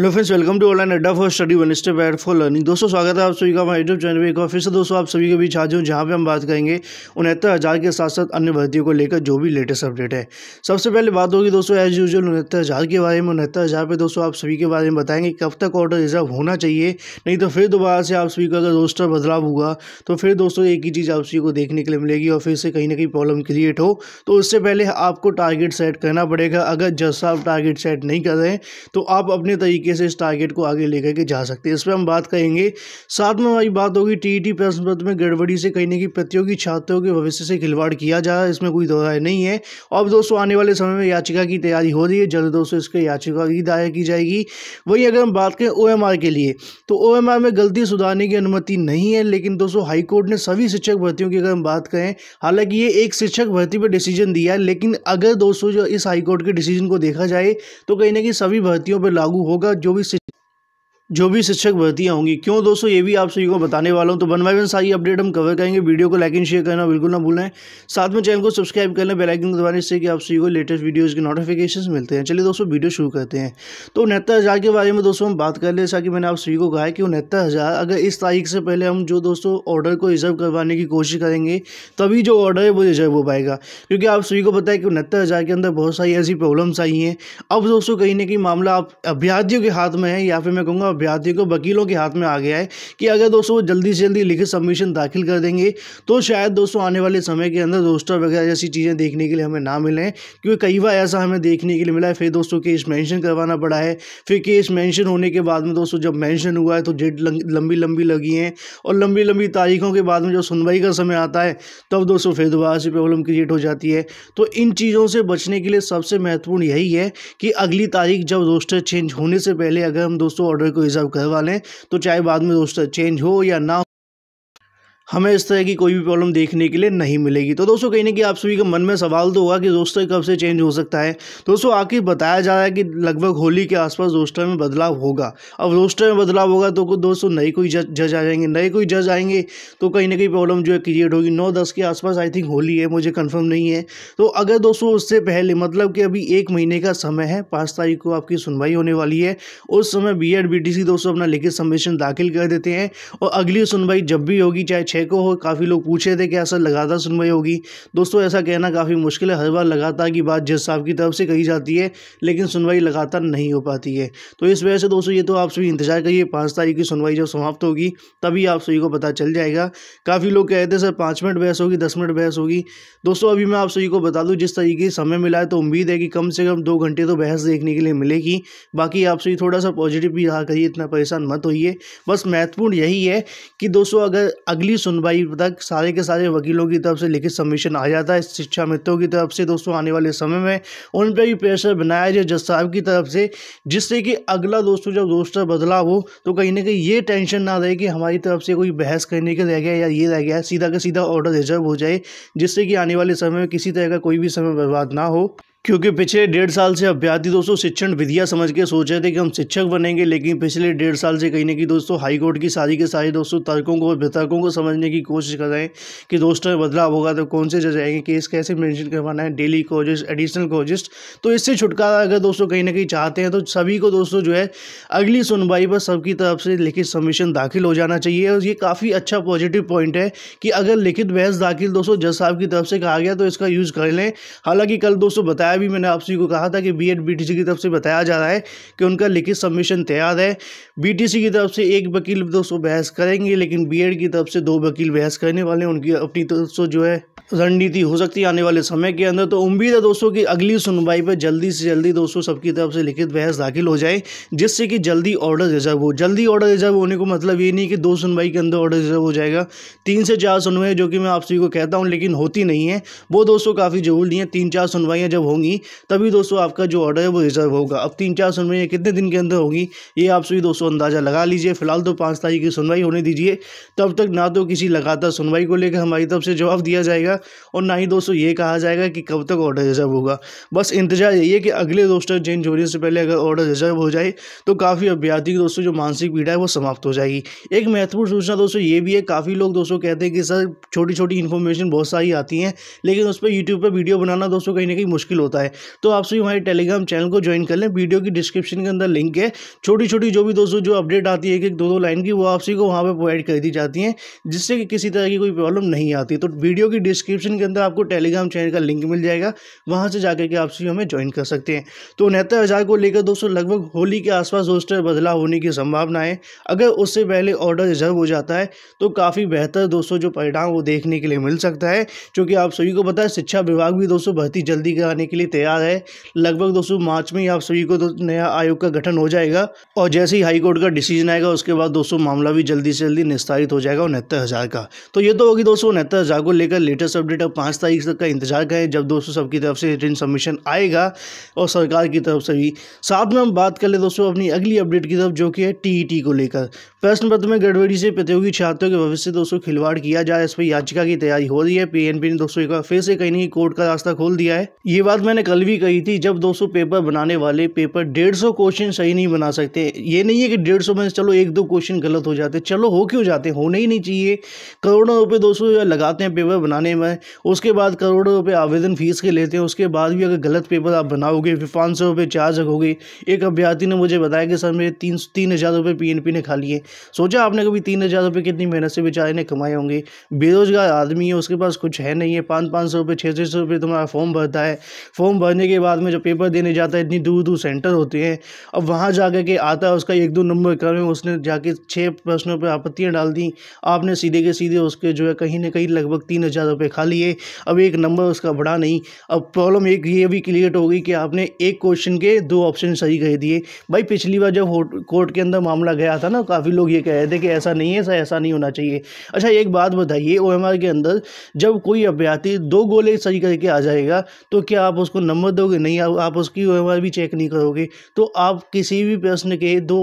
hello friends welcome to online Adda for study one step ahead for learning दोस्तों स्वागत है आप सभी का हमारे यूट्यूब चैनल पे एक बार फिर से दोस्तों आप सभी के बीच आज हूँ जहाँ पे हम बात करेंगे उनहत्तर हज़ार के साथ साथ अन्य भर्तियों को लेकर जो भी लेटेस्ट अपडेट है सबसे पहले बात होगी दोस्तों एज यूजल उनहत्तर हज़ार के बारे में उनहत्तर हज़ार पर दोस्तों आप सभी के बारे में बताएंगे कब तक ऑर्डर रिजर्व होना चाहिए नहीं तो फिर दोबारा से आप सभी का अगर रोस्टर बदलाव हुआ तो फिर दोस्तों एक ही चीज़ आप सभी को देखने के लिए मिलेगी और फिर से कहीं ना कहीं प्रॉब्लम क्रिएट हो तो उससे पहले आपको टारगेट सेट करना पड़ेगा अगर जैसा आप टारगेट सेट नहीं कर रहे हैं तो आप अपने तरीके तरीके से इस टारगेट को आगे लेकर के जा सकते हैं इस पर हम बात करेंगे साथ में हमारी बात होगी टी टी e प्रश्न पत्र में गड़बड़ी से कहीं की प्रतियोगी छात्रों के भविष्य से खिलवाड़ किया जा रहा इसमें कोई दोहराय नहीं है और दोस्तों आने वाले समय में याचिका की तैयारी हो रही है जल्द दोस्तों इसके याचिका की दायर की जाएगी वही अगर हम बात करें ओ के लिए तो ओ में गलती सुधारने की अनुमति नहीं है लेकिन दोस्तों हाईकोर्ट ने सभी शिक्षक भर्तियों की अगर हम बात करें हालांकि ये एक शिक्षक भर्ती पर डिसीजन दिया है लेकिन अगर दोस्तों जो इस हाईकोर्ट के डिसीजन को देखा जाए तो कहीं ना कहीं सभी भर्तियों पर लागू होगा जो भी सिस्टम जो भी शिक्षक भर्तियाँ होंगी क्यों दोस्तों ये भी आप सभी को बताने वाला हूँ तो वन बाई वन सारी अपडेट हम कवर करेंगे वीडियो को लाइक एंड शेयर करना बिल्कुल ना भूलें साथ में चैनल को सब्सक्राइब कर लें बेलाइकन दबाने से कि आप सभी को लेटेस्ट वीडियोज़ के नोटिफिकेशन मिलते हैं चलिए दोस्तों वीडियो शुरू करते हैं तो उनहत्तर हज़ार के बारे में दोस्तों हम बात कर लें जैसा कि मैंने आप सभी को कहा है कि उनहत्तर हज़ार अगर इस तारीख से पहले हम जो दोस्तों ऑर्डर को रिजर्व करवाने की कोशिश करेंगे तभी जो ऑर्डर है वो रिजर्व हो पाएगा क्योंकि आप सभी को पता है कि उनहत्तर हज़ार के अंदर बहुत सारी ऐसी प्रॉब्लम्स आई हैं अब दोस्तों कहीं ना कहीं मामला आप अभ्यार्थियों के हाथ में है या फिर मैं कहूँगा अभ्यर्थियों को वकीलों के हाथ में आ गया है कि अगर दोस्तों वो जल्दी से जल्दी लिखित सबमिशन दाखिल कर देंगे तो शायद दोस्तों आने वाले समय के अंदर रोस्टर वगैरह जैसी चीज़ें देखने के लिए हमें ना मिलें क्योंकि कई बार ऐसा हमें देखने के लिए मिला है फिर दोस्तों केस मैंशन करवाना पड़ा है फिर केस मैंशन होने के बाद में दोस्तों जब मैंशन हुआ है तो डेट लंबी लंबी लगी हैं और लंबी लंबी तारीखों के बाद में जब सुनवाई का समय आता है तब दोस्तों फिर दोबारा से प्रॉब्लम क्रिएट हो जाती है तो इन चीज़ों से बचने के लिए सबसे महत्वपूर्ण यही है कि अगली तारीख जब रोस्टर चेंज होने से पहले अगर हम दोस्तों ऑर्डर को रिज़र्व करवा लें तो चाहे बाद में रोस्टर चेंज हो या ना हमें इस तरह की कोई भी प्रॉब्लम देखने के लिए नहीं मिलेगी तो दोस्तों कहीं ना कहीं आप सभी के मन में सवाल तो होगा कि रोस्टर कब से चेंज हो सकता है दोस्तों आखिर बताया जा रहा है कि लगभग होली के आसपास रोस्टर में बदलाव होगा अब रोस्टर में बदलाव होगा तो दोस्तों नए कोई जज जज आ जाएंगे नए कोई जज आएंगे तो कहीं ना कहीं प्रॉब्लम जो है क्रिएट होगी नौ दस के आसपास आई थिंक होली है मुझे कन्फर्म नहीं है तो अगर दोस्तों उससे पहले मतलब कि अभी एक महीने का समय है पाँच तारीख को आपकी सुनवाई होने वाली है उस समय बी एड दोस्तों अपना लिखित सबमिशन दाखिल कर देते हैं और अगली सुनवाई जब भी होगी चाहे विषय को काफ़ी लोग पूछे थे कि ऐसा लगातार सुनवाई होगी दोस्तों ऐसा कहना काफ़ी मुश्किल है हर बार लगातार की बात जज साहब की तरफ से कही जाती है लेकिन सुनवाई लगातार नहीं हो पाती है तो इस वजह से दोस्तों ये तो आप सभी इंतजार करिए पाँच तारीख की सुनवाई जब समाप्त होगी तभी आप सभी को पता चल जाएगा काफ़ी लोग कहते रहे सर पाँच मिनट बहस होगी दस मिनट बहस होगी दोस्तों अभी मैं आप सभी को बता दूँ जिस तरीके से समय मिला है तो उम्मीद है कि कम से कम दो घंटे तो बहस देखने के लिए मिलेगी बाकी आप सभी थोड़ा सा पॉजिटिव भी रहा करिए इतना परेशान मत होइए बस महत्वपूर्ण यही है कि दोस्तों अगर अगली सुनवाई तक सारे के सारे वकीलों की तरफ से लिखित सबमिशन आ जाता है शिक्षा मित्रों की तरफ से दोस्तों आने वाले समय में उन पर भी प्रेशर बनाया जाए जज साहब की तरफ से जिससे कि अगला दोस्तों जब रोस्टर बदला हो तो कहीं ना कहीं ये टेंशन ना रहे कि हमारी तरफ से कोई बहस करने के रह गया या ये रह गया सीधा का सीधा ऑर्डर रिजर्व हो जाए जिससे कि आने वाले समय में किसी तरह का कोई भी समय बर्बाद ना हो क्योंकि पिछले डेढ़ साल से अभ्यर्थी दोस्तों शिक्षण विधिया समझ के सोच रहे थे कि हम शिक्षक बनेंगे लेकिन पिछले डेढ़ साल से कहीं ना कहीं दोस्तों हाईकोर्ट की सारी के सारी दोस्तों तर्कों को वितर्कों को समझने की कोशिश कर रहे हैं कि दोस्तों में बदलाव होगा तो कौन से जज आएंगे केस कैसे मेंशन करवाना है डेली कोजिस्ट एडिशनल कोजिस्ट तो इससे छुटकारा अगर दोस्तों कहीं ना कहीं चाहते हैं तो सभी को दोस्तों जो है अगली सुनवाई पर सबकी तरफ से लिखित सबमिशन दाखिल हो जाना चाहिए और ये काफ़ी अच्छा पॉजिटिव पॉइंट है कि अगर लिखित बहस दाखिल दोस्तों जज साहब की तरफ से कहा गया तो इसका यूज़ कर लें हालांकि कल दोस्तों बताया बताया भी मैंने आप सभी को कहा था कि बी एड की तरफ से बताया जा रहा है कि उनका लिखित सबमिशन तैयार है बी की तरफ से एक वकील दोस्तों बहस करेंगे लेकिन बी की तरफ से दो वकील बहस करने वाले हैं उनकी अपनी तरफ से जो है रणनीति हो सकती है आने वाले समय के अंदर तो उम्मीद है दोस्तों कि अगली सुनवाई पर जल्दी से जल्दी दोस्तों सबकी तरफ से लिखित बहस दाखिल हो जाए जिससे कि जल्दी ऑर्डर रिजर्व हो जल्दी ऑर्डर रिजर्व होने को मतलब ये नहीं कि दो सुनवाई के अंदर ऑर्डर रिजर्व हो जाएगा तीन से चार सुनवाई जो कि मैं आप सभी को कहता हूँ लेकिन होती नहीं है वो दोस्तों काफ़ी जरूरी है तीन चार सुनवाइयाँ जब होंगी तभी दोस्तों आपका जो ऑर्डर है वो रिजर्व होगा अब तीन चार सुनवाइयाँ कितने दिन के अंदर होगी ये आप सभी दोस्तों अंदाज़ा लगा लीजिए फिलहाल तो पाँच तारीख की सुनवाई होने दीजिए तब तक ना तो किसी लगातार सुनवाई को लेकर हमारी तरफ से जवाब दिया जाएगा जाएगा और ना ही दोस्तों ये कहा जाएगा कि कब तक ऑर्डर रिजर्व होगा बस इंतजार यही है कि अगले दोस्तों जेन होने से पहले अगर ऑर्डर रिजर्व हो जाए तो काफ़ी अभ्यर्थी की दोस्तों जो मानसिक पीड़ा है वो समाप्त हो जाएगी एक महत्वपूर्ण सूचना दोस्तों ये भी है काफ़ी लोग दोस्तों कहते हैं कि सर छोटी छोटी इन्फॉर्मेशन बहुत सारी आती हैं लेकिन उस पर यूट्यूब पर वीडियो बनाना दोस्तों कहीं ना कहीं मुश्किल होता है तो आप सभी हमारे टेलीग्राम चैनल को ज्वाइन कर लें वीडियो की डिस्क्रिप्शन के अंदर लिंक है छोटी छोटी जो भी दोस्तों जो अपडेट आती है एक एक दो दो लाइन की वो आप सभी को वहाँ पर प्रोवाइड कर दी जाती हैं जिससे कि किसी तरह की कोई प्रॉब्लम नहीं आती तो वीडियो की डिस्क्रिप डिस्क्रिप्शन के अंदर आपको टेलीग्राम चैनल का लिंक मिल जाएगा वहाँ से जाकर के आप सी में ज्वाइन कर सकते हैं तो उनहत्तर हज़ार को लेकर दोस्तों लगभग होली के आसपास रोस्टर बदलाव होने की संभावना है अगर उससे पहले ऑर्डर रिजर्व हो जाता है तो काफ़ी बेहतर दोस्तों जो परिणाम वो देखने के लिए मिल सकता है क्योंकि आप सभी को पता है शिक्षा विभाग भी दोस्तों भर्ती जल्दी कराने के लिए तैयार है लगभग दोस्तों मार्च में ही आप सभी को तो नया आयोग का गठन हो जाएगा और जैसे ही हाईकोर्ट का डिसीजन आएगा उसके बाद दोस्तों मामला भी जल्दी से जल्दी निस्तारित हो जाएगा उनहत्तर हज़ार का तो ये तो होगी दोस्तों उनहत्तर हज़ार को लेकर लेटेस्ट अपडेट अब पाँच तारीख तक का इंतजार करें जब दोस्तों सबकी तरफ से रिटर्न सबमिशन आएगा और सरकार की तरफ से भी साथ में हम बात कर ले दोस्तों अपनी अगली अपडेट की तरफ जो कि है टी को लेकर प्रश्न पत्र में गड़बड़ी से प्रतियोगी छात्रों के भविष्य दोस्तों खिलवाड़ किया जाए इस पर याचिका की तैयारी हो रही है पी ने दोस्तों एक बार फिर से कहीं नहीं कोर्ट का रास्ता खोल दिया है ये बात मैंने कल भी कही थी जब दोस्तों पेपर बनाने वाले पेपर डेढ़ सौ क्वेश्चन सही नहीं बना सकते ये नहीं है कि डेढ़ सौ में चलो एक दो क्वेश्चन गलत हो जाते चलो हो क्यों जाते होने ही नहीं चाहिए करोड़ों रुपये दोस्तों लगाते हैं पेपर बनाने में उसके बाद करोड़ों रुपये आवेदन फीस के लेते हैं उसके बाद भी अगर गलत पेपर आप बनाओगे फिर पाँच सौ रुपये चार्ज रखोगे एक अभ्यर्थी ने मुझे बताया कि सर मेरे तीन तीन हज़ार रुपये पी ने खा लिए सोचा आपने कभी तीन हज़ार रुपये कितनी मेहनत से बेचारे ने कमाए होंगे बेरोजगार आदमी है उसके पास कुछ है नहीं है पाँच पाँच सौ रुपये छः छः सौ रुपये तुम्हारा फॉर्म भरता है फॉर्म भरने के बाद में जब पेपर देने जाता है इतनी दूर दूर सेंटर होते हैं अब वहाँ जा के आता है उसका एक दो नंबर कर उसने जाके छः प्रश्नों पर आपत्तियाँ डाल दी आपने सीधे के सीधे उसके जो है कहीं ना कहीं लगभग तीन हज़ार रुपये खा लिए अब एक नंबर उसका बढ़ा नहीं अब प्रॉब्लम एक ये भी क्लियर हो गई कि आपने एक क्वेश्चन के दो ऑप्शन सही कह दिए भाई पिछली बार जब कोर्ट के अंदर मामला गया था ना काफ़ी लोग ये कह रहे थे कि ऐसा नहीं है ऐसा ऐसा नहीं होना चाहिए अच्छा एक बात बताइए ओ के अंदर जब कोई अभ्यर्थी दो गोले सही करके आ जाएगा तो क्या आप उसको नंबर दोगे नहीं आप उसकी ओ भी चेक नहीं करोगे तो आप किसी भी प्रश्न के दो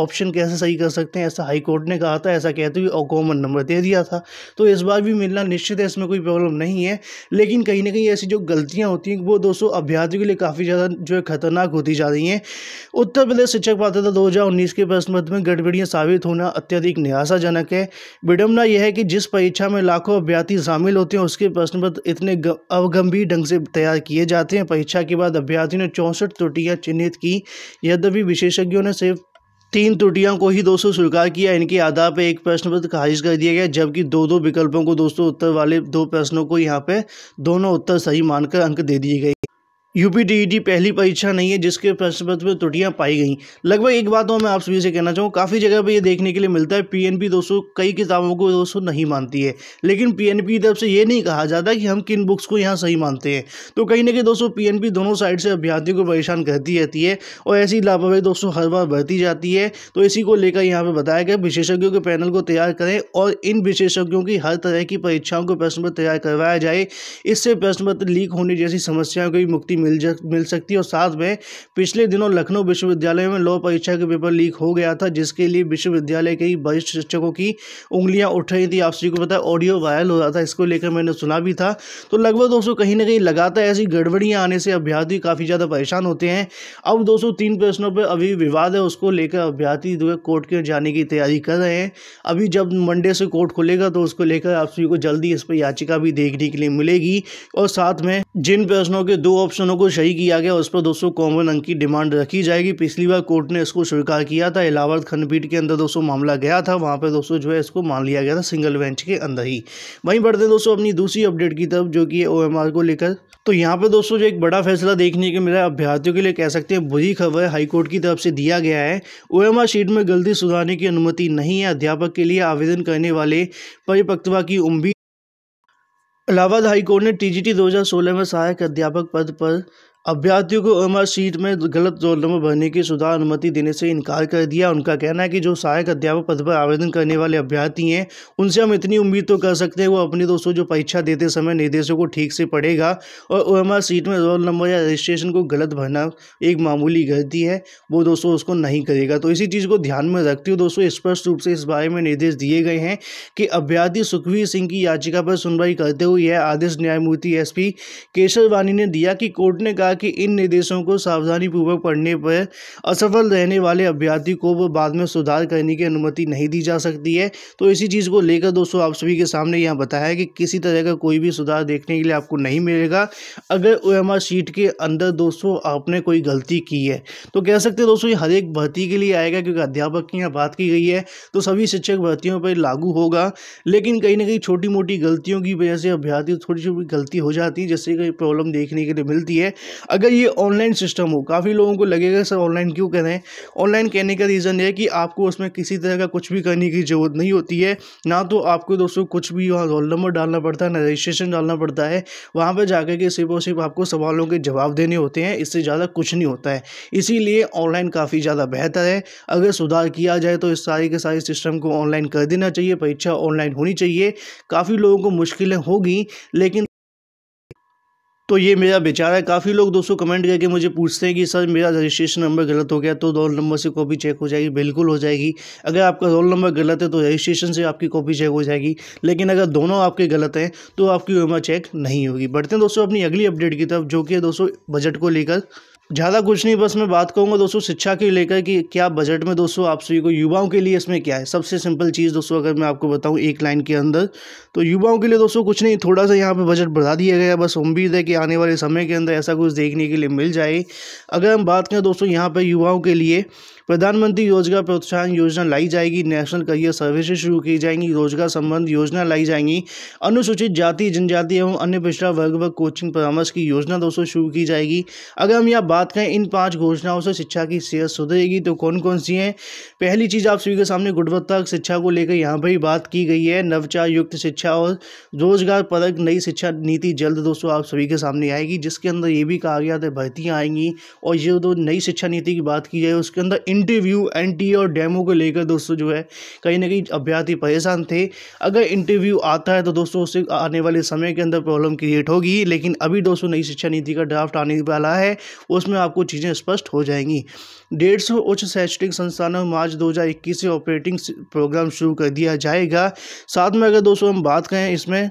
ऑप्शन कैसे सही कर सकते हैं ऐसा हाई कोर्ट ने कहा था ऐसा कहते हुए कॉमन नंबर दे दिया था तो इस बार भी मिलना निश्चित है इसमें कोई प्रॉब्लम नहीं है लेकिन कहीं ना कहीं ऐसी जो गलतियां होती हैं वो दोस्तों अभ्यर्थियों के लिए काफ़ी ज़्यादा जो है खतरनाक होती जा रही हैं उत्तर प्रदेश शिक्षक पात्रता दो हज़ार उन्नीस के प्रश्न पत्र में गड़बड़ी विश्वसनीय साबित होना अत्यधिक निराशाजनक है विडम्बना यह है कि जिस परीक्षा में लाखों अभ्यर्थी शामिल होते हैं उसके प्रश्न पत्र इतने अवगंभीर ढंग से तैयार किए जाते हैं परीक्षा के बाद अभ्यर्थियों ने चौंसठ त्रुटियाँ चिन्हित की यद्यपि विशेषज्ञों ने सिर्फ तीन त्रुटियों को ही दोस्तों स्वीकार किया इनके आधार पर एक प्रश्न पत्र खारिज कर दिया गया जबकि दो दो विकल्पों को दोस्तों उत्तर वाले दो प्रश्नों को यहाँ पे दोनों उत्तर सही मानकर अंक दे दिए गए यूपी डी e पहली परीक्षा नहीं है जिसके प्रश्न पत्र में त्रुटियां पाई गई लगभग एक बात और मैं आप सभी से कहना चाहूँ काफ़ी जगह पे ये देखने के लिए मिलता है पीएनपी दोस्तों कई किताबों को दोस्तों नहीं मानती है लेकिन पीएनपी की तरफ से ये नहीं कहा जाता कि हम किन बुक्स को यहाँ सही मानते हैं तो कहीं ना कहीं दोस्तों पी दोनों साइड से अभ्यर्थियों को परेशान करती रहती है और ऐसी लापरवाही दोस्तों हर बार बढ़ती जाती है तो इसी को लेकर यहाँ पर बताया गया विशेषज्ञों के पैनल को तैयार करें और इन विशेषज्ञों की हर तरह की परीक्षाओं को प्रश्न पत्र तैयार करवाया जाए इससे प्रश्न पत्र लीक होने जैसी समस्याओं की मुक्ति मिल जा मिल सकती है और साथ में पिछले दिनों लखनऊ विश्वविद्यालय में लॉ परीक्षा के पेपर लीक हो गया था जिसके लिए विश्वविद्यालय के वरिष्ठ शिक्षकों की उंगलियां उठ रही थी आप सभी को पता है ऑडियो वायरल हो रहा था इसको लेकर मैंने सुना भी था तो लगभग दोस्तों कहीं ना कहीं लगातार ऐसी गड़बड़ियाँ आने से अभ्यर्थी काफ़ी ज़्यादा परेशान होते हैं अब दोस्तों तीन प्रश्नों पर अभी विवाद है उसको लेकर अभ्यर्थी जो है कोर्ट के जाने की तैयारी कर रहे हैं अभी जब मंडे से कोर्ट खुलेगा तो उसको लेकर आप सभी को जल्दी इस पर याचिका भी देखने के लिए मिलेगी और साथ में जिन प्रश्नों के दो ऑप्शन दोनों को सही किया गया उस पर दोस्तों कॉमन अंक की डिमांड रखी जाएगी पिछली बार कोर्ट ने इसको स्वीकार किया था इलाहाबाद खंडपीठ के अंदर दोस्तों मामला गया था वहाँ पर दोस्तों जो है इसको मान लिया गया था सिंगल बेंच के अंदर ही वहीं बढ़ते दोस्तों अपनी दूसरी अपडेट की तरफ जो कि ओ को लेकर तो यहाँ पर दोस्तों जो एक बड़ा फैसला देखने के मिला अभ्यर्थियों के लिए कह सकते हैं बुरी खबर हाईकोर्ट की तरफ से दिया गया है ओ शीट में गलती सुधारने की अनुमति नहीं है अध्यापक के लिए आवेदन करने वाले परिपक्वता की उम्मीद इलाहाबाद हाईकोर्ट ने टीजीटी दो हजार सोलह में सहायक अध्यापक पद पर अभ्यर्थियों को एम सीट में गलत रोल नंबर भरने की सुधार अनुमति देने से इनकार कर दिया उनका कहना है कि जो सहायक अध्यापक पद पर आवेदन करने वाले अभ्यर्थी हैं उनसे हम इतनी उम्मीद तो कर सकते हैं वो अपनी दोस्तों जो परीक्षा देते समय निर्देशों को ठीक से पढ़ेगा और ओ एम सीट में रोल नंबर या रजिस्ट्रेशन को गलत भरना एक मामूली गलती है वो दोस्तों उसको नहीं करेगा तो इसी चीज़ को ध्यान में रखते हुए दोस्तों स्पष्ट रूप से इस बारे में निर्देश दिए गए हैं कि अभ्यर्थी सुखवीर सिंह की याचिका पर सुनवाई करते हुए यह आदेश न्यायमूर्ति एस पी ने दिया कि कोर्ट ने कहा कहा कि इन निर्देशों को सावधानीपूर्वक पढ़ने पर असफल रहने वाले अभ्यर्थी को वो बाद में सुधार करने की अनुमति नहीं दी जा सकती है तो इसी चीज़ को लेकर दोस्तों आप सभी के सामने यहाँ बताया कि किसी तरह का कोई भी सुधार देखने के लिए आपको नहीं मिलेगा अगर ओ सीट के अंदर दोस्तों आपने कोई गलती की है तो कह सकते दोस्तों ये हर एक भर्ती के लिए आएगा क्योंकि अध्यापक की यहाँ बात की गई है तो सभी शिक्षक भर्तियों पर लागू होगा लेकिन कहीं ना कहीं छोटी मोटी गलतियों की वजह से अभ्यर्थी थोड़ी छोटी गलती हो जाती है जैसे कहीं प्रॉब्लम देखने के लिए मिलती है अगर ये ऑनलाइन सिस्टम हो काफ़ी लोगों को लगेगा सर ऑनलाइन क्यों कह रहे हैं ऑनलाइन कहने का रीज़न है कि आपको उसमें किसी तरह का कुछ भी करने की ज़रूरत नहीं होती है ना तो आपको दोस्तों कुछ भी वहाँ रोल नंबर डालना पड़ता है ना रजिस्ट्रेशन डालना पड़ता है वहाँ पर जाकर के सिर्फ और सिर्फ आपको सवालों के जवाब देने होते हैं इससे ज़्यादा कुछ नहीं होता है इसीलिए ऑनलाइन काफ़ी ज़्यादा बेहतर है अगर सुधार किया जाए तो इस सारी के सारे सिस्टम को ऑनलाइन कर देना चाहिए परीक्षा ऑनलाइन होनी चाहिए काफ़ी लोगों को मुश्किलें होगी लेकिन तो ये मेरा विचार है काफ़ी लोग दोस्तों कमेंट करके मुझे पूछते हैं कि सर मेरा रजिस्ट्रेशन नंबर गलत हो गया तो रोल नंबर से कॉपी चेक हो जाएगी बिल्कुल हो जाएगी अगर आपका रोल नंबर गलत है तो रजिस्ट्रेशन से आपकी कॉपी चेक हो जाएगी लेकिन अगर दोनों आपके गलत हैं तो आपकी उम्र चेक नहीं होगी बढ़ते हैं दोस्तों अपनी अगली अपडेट की तरफ जो कि दोस्तों बजट को लेकर ज़्यादा कुछ नहीं बस मैं बात करूँगा दोस्तों शिक्षा के लेकर कि क्या बजट में दोस्तों आप सभी को युवाओं के लिए इसमें क्या है सबसे सिंपल चीज़ दोस्तों अगर मैं आपको बताऊँ एक लाइन के अंदर तो युवाओं के लिए दोस्तों कुछ नहीं थोड़ा सा यहाँ पे बजट बढ़ा दिया गया बस उम्मीद है कि आने वाले समय के अंदर ऐसा कुछ देखने के लिए मिल जाए अगर हम बात करें दोस्तों यहाँ पर युवाओं के लिए प्रधानमंत्री रोजगार प्रोत्साहन योजना लाई जाएगी नेशनल करियर सर्विसेज शुरू की जाएंगी रोजगार संबंध योजना लाई जाएंगी अनुसूचित जाति जनजाति एवं अन्य पिछड़ा वर्ग व कोचिंग परामर्श की योजना दोस्तों शुरू की जाएगी अगर हम यहाँ बात बात करें इन पांच घोषणाओं से शिक्षा की सेहत सुधरेगी तो कौन कौन सी हैं पहली चीज़ आप सभी के सामने गुणवत्ता शिक्षा को लेकर यहाँ पर ही बात की गई है नवचार युक्त शिक्षा और रोजगार परक नई शिक्षा नीति जल्द दोस्तों आप सभी के सामने आएगी जिसके अंदर ये भी कहा गया था भर्तियाँ आएंगी और ये जो नई शिक्षा नीति की बात की जाए उसके अंदर इंटरव्यू एन और डेमो को लेकर दोस्तों जो है कहीं ना कहीं अभ्यर्थी परेशान थे अगर इंटरव्यू आता है तो दोस्तों उससे आने वाले समय के अंदर प्रॉब्लम क्रिएट होगी लेकिन अभी दोस्तों नई शिक्षा नीति का ड्राफ्ट आने वाला है उसमें में आपको चीज़ें स्पष्ट हो जाएंगी डेढ़ सौ उच्च शैक्षणिक संस्थानों में मार्च इक्कीस से ऑपरेटिंग प्रोग्राम शुरू कर दिया जाएगा साथ में अगर दोस्तों हम बात करें इसमें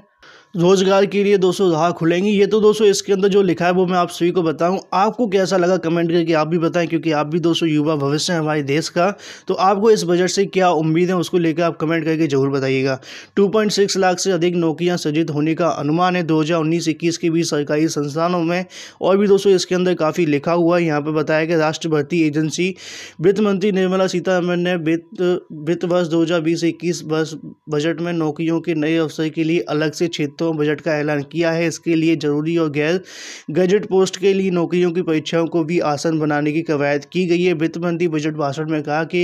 रोज़गार के लिए दोस्तों राह खुलेंगी ये तो दोस्तों इसके अंदर जो लिखा है वो मैं आप सभी को बताऊं आपको कैसा लगा कमेंट करके आप भी बताएं क्योंकि आप भी दोस्तों युवा भविष्य हैं हमारे देश का तो आपको इस बजट से क्या उम्मीद है उसको लेकर आप कमेंट करके जरूर बताइएगा 2.6 लाख से अधिक नौकरियाँ सृजित होने का अनुमान है दो हज़ार के बीच सरकारी संस्थानों में और भी दोस्तों इसके अंदर काफ़ी लिखा हुआ है यहाँ पर बताया गया राष्ट्र भर्ती एजेंसी वित्त मंत्री निर्मला सीतारमन ने वित्त वित्त वर्ष दो हज़ार बजट में नौकरियों के नए अवसर के लिए अलग से क्षेत्र वास्तव तो बजट का ऐलान किया है इसके लिए जरूरी और गैर गजट पोस्ट के लिए नौकरियों की परीक्षाओं को भी आसान बनाने की कवायद की गई है वित्त मंत्री बजट भाषण में कहा कि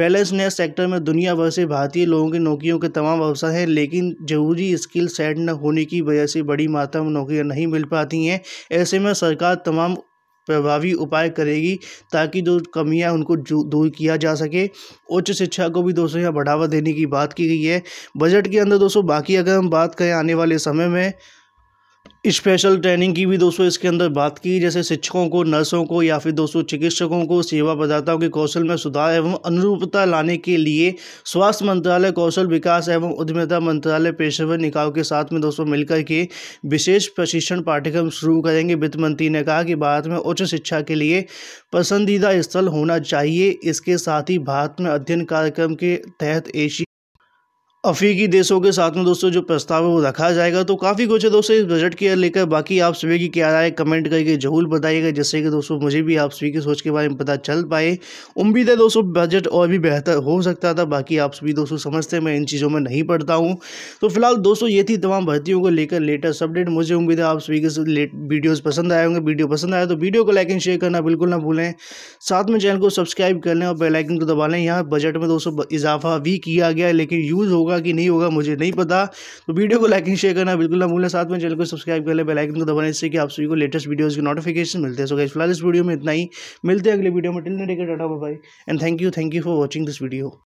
बैलेंसनेस सेक्टर में दुनिया भर से भारतीय लोगों की नौकरियों के तमाम अवसर हैं लेकिन जरूरी स्किल सेट न होने की वजह से बड़ी मात्रा में नौकरियाँ नहीं मिल पाती हैं ऐसे में सरकार तमाम प्रभावी उपाय करेगी ताकि जो कमियाँ उनको दूर किया जा सके उच्च शिक्षा को भी दोस्तों यहाँ बढ़ावा देने की बात की गई है बजट के अंदर दोस्तों बाकी अगर हम बात करें आने वाले समय में स्पेशल ट्रेनिंग की भी दोस्तों इसके अंदर बात की जैसे शिक्षकों को नर्सों को या फिर दोस्तों चिकित्सकों को सेवा प्रदाताओं के कौशल में सुधार एवं अनुरूपता लाने के लिए स्वास्थ्य मंत्रालय कौशल विकास एवं उद्यमिता मंत्रालय पेशेवर निकायों के साथ में दोस्तों मिलकर के विशेष प्रशिक्षण पाठ्यक्रम शुरू करेंगे वित्त मंत्री ने कहा कि भारत में उच्च शिक्षा के लिए पसंदीदा स्थल होना चाहिए इसके साथ ही भारत में अध्ययन कार्यक्रम के तहत एशिया अफ्रीकी देशों के साथ में दोस्तों जो प्रस्ताव है वो रखा जाएगा तो काफ़ी कुछ है दोस्तों इस बजट के लेकर बाकी आप सभी की क्या राय कमेंट करके जरूर बताइएगा जिससे कि दोस्तों मुझे भी आप सभी की सोच के बारे में पता चल पाए उम्मीद है दोस्तों बजट और भी बेहतर हो सकता था बाकी आप सभी दोस्तों समझते हैं मैं इन चीज़ों में नहीं पढ़ता हूँ तो फिलहाल दोस्तों ये थी तमाम भर्तियों को लेकर लेटेस्ट अपडेट मुझे उम्मीद है आप सभी के वीडियोज़ पसंद आए होंगे वीडियो पसंद आए तो वीडियो को लाइक एंड शेयर करना बिल्कुल ना भूलें साथ में चैनल को सब्सक्राइब कर लें और बेलाइकन को दबा लें यहाँ बजट में दोस्तों इजाफा भी किया गया लेकिन यूज़ होगा होगा कि नहीं होगा मुझे नहीं पता तो वीडियो को लाइक एंड शेयर करना बिल्कुल ना भूलना साथ में चैनल को सब्सक्राइब कर ले बेलाइकन को दबाने से कि आप सभी को लेटेस्ट वीडियोज़ की नोटिफिकेशन मिलते हैं सो गाइस फिलहाल इस वीडियो में इतना ही मिलते हैं अगले वीडियो में टिल ने take tata bye and thank you thank you for watching this video